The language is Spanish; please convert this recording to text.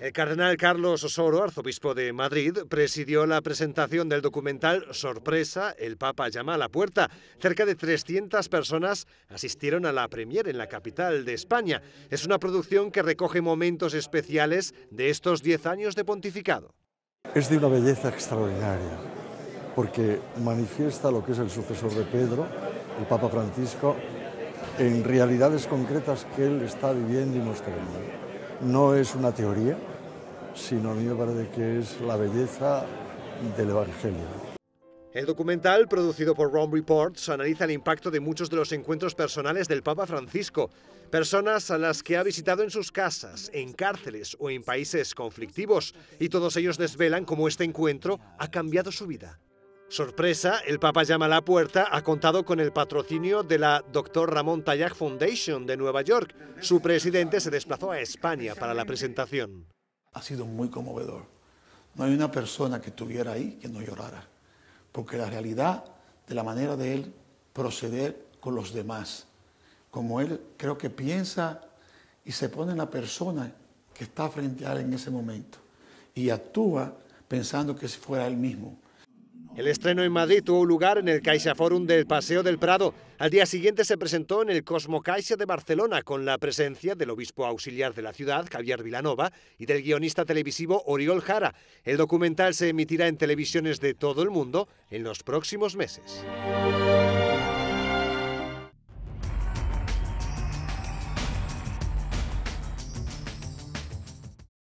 El cardenal Carlos Osoro, arzobispo de Madrid, presidió la presentación del documental Sorpresa, el Papa llama a la puerta. Cerca de 300 personas asistieron a la premier en la capital de España. Es una producción que recoge momentos especiales de estos 10 años de pontificado. Es de una belleza extraordinaria, porque manifiesta lo que es el sucesor de Pedro, el Papa Francisco, en realidades concretas que él está viviendo y mostrando no es una teoría, sino a mí me que es la belleza del Evangelio. El documental, producido por Rome Reports, analiza el impacto de muchos de los encuentros personales del Papa Francisco, personas a las que ha visitado en sus casas, en cárceles o en países conflictivos, y todos ellos desvelan cómo este encuentro ha cambiado su vida. Sorpresa, el Papa llama a la puerta, ha contado con el patrocinio de la Dr. Ramón Tayag Foundation de Nueva York. Su presidente se desplazó a España para la presentación. Ha sido muy conmovedor. No hay una persona que estuviera ahí que no llorara, porque la realidad de la manera de él proceder con los demás, como él creo que piensa y se pone en la persona que está frente a él en ese momento y actúa pensando que si fuera él mismo. El estreno en Madrid tuvo lugar en el Caixa Forum del Paseo del Prado. Al día siguiente se presentó en el Cosmo de Barcelona con la presencia del obispo auxiliar de la ciudad, Javier Vilanova, y del guionista televisivo Oriol Jara. El documental se emitirá en televisiones de todo el mundo en los próximos meses.